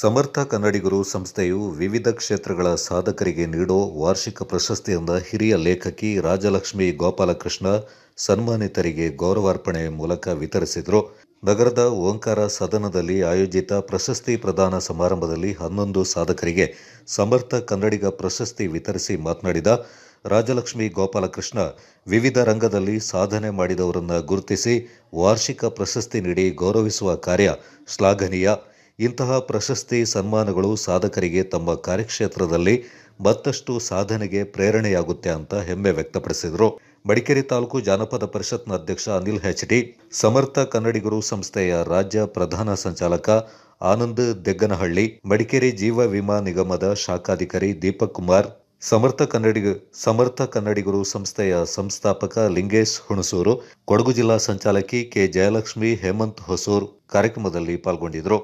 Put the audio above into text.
ಸಮರ್ಥ ಕನ್ನಡಿಗರು ಸಂಸ್ಥೆಯು ವಿವಿಧ ಕ್ಷೇತ್ರಗಳ ಸಾಧಕರಿಗೆ ನೀಡೋ ವಾರ್ಷಿಕ ಪ್ರಶಸ್ತಿಯಿಂದ ಹಿರಿಯ ಲೇಖಕಿ ರಾಜಲಕ್ಷ್ಮಿ ಗೋಪಾಲಕೃಷ್ಣ ಸನ್ಮಾನಿತರಿಗೆ ಗೌರವಾರ್ಪಣೆ ಮೂಲಕ ವಿತರಿಸಿದರು ನಗರದ ಓಂಕಾರ ಸದನದಲ್ಲಿ ಆಯೋಜಿತ ಪ್ರಶಸ್ತಿ ಪ್ರದಾನ ಸಮಾರಂಭದಲ್ಲಿ ಹನ್ನೊಂದು ಸಾಧಕರಿಗೆ ಸಮರ್ಥ ಕನ್ನಡಿಗ ಪ್ರಶಸ್ತಿ ವಿತರಿಸಿ ಮಾತನಾಡಿದ ರಾಜಲಕ್ಷ್ಮಿ ಗೋಪಾಲಕೃಷ್ಣ ವಿವಿಧ ರಂಗದಲ್ಲಿ ಸಾಧನೆ ಮಾಡಿದವರನ್ನು ಗುರುತಿಸಿ ವಾರ್ಷಿಕ ಪ್ರಶಸ್ತಿ ನೀಡಿ ಗೌರವಿಸುವ ಕಾರ್ಯ ಶ್ಲಾಘನೀಯ ಇಂತಹ ಪ್ರಶಸ್ತಿ ಸನ್ಮಾನಗಳು ಸಾಧಕರಿಗೆ ತಮ್ಮ ಕಾರ್ಯಕ್ಷೇತ್ರದಲ್ಲಿ ಮತ್ತಷ್ಟು ಸಾಧನೆಗೆ ಪ್ರೇರಣೆಯಾಗುತ್ತೆ ಅಂತ ಹೆಮ್ಮೆ ವ್ಯಕ್ತಪಡಿಸಿದರು ಮಡಿಕೇರಿ ತಾಲೂಕು ಜಾನಪದ ಪರಿಷತ್ನ ಅಧ್ಯಕ್ಷ ಅನಿಲ್ ಹೆಚ್ಡಿ ಡಿ ಸಮರ್ಥ ಕನ್ನಡಿಗರು ಸಂಸ್ಥೆಯ ರಾಜ್ಯ ಪ್ರಧಾನ ಸಂಚಾಲಕ ಆನಂದ್ ದೆಗ್ಗನಹಳ್ಳಿ ಮಡಿಕೇರಿ ಜೀವ ವಿಮಾ ನಿಗಮದ ಶಾಖಾಧಿಕಾರಿ ದೀಪಕ್ ಕುಮಾರ್ ಸಮರ್ಥ ಕನ್ನಡಿಗ ಸಮರ್ಥ ಕನ್ನಡಿಗರು ಸಂಸ್ಥೆಯ ಸಂಸ್ಥಾಪಕ ಲಿಂಗೇಶ್ ಹುಣಸೂರು ಕೊಡಗು ಜಿಲ್ಲಾ ಸಂಚಾಲಕಿ ಕೆ ಜಯಲಕ್ಷ್ಮಿ ಹೇಮಂತ್ ಹೊಸೂರ್ ಕಾರ್ಯಕ್ರಮದಲ್ಲಿ ಪಾಲ್ಗೊಂಡಿದ್ದರು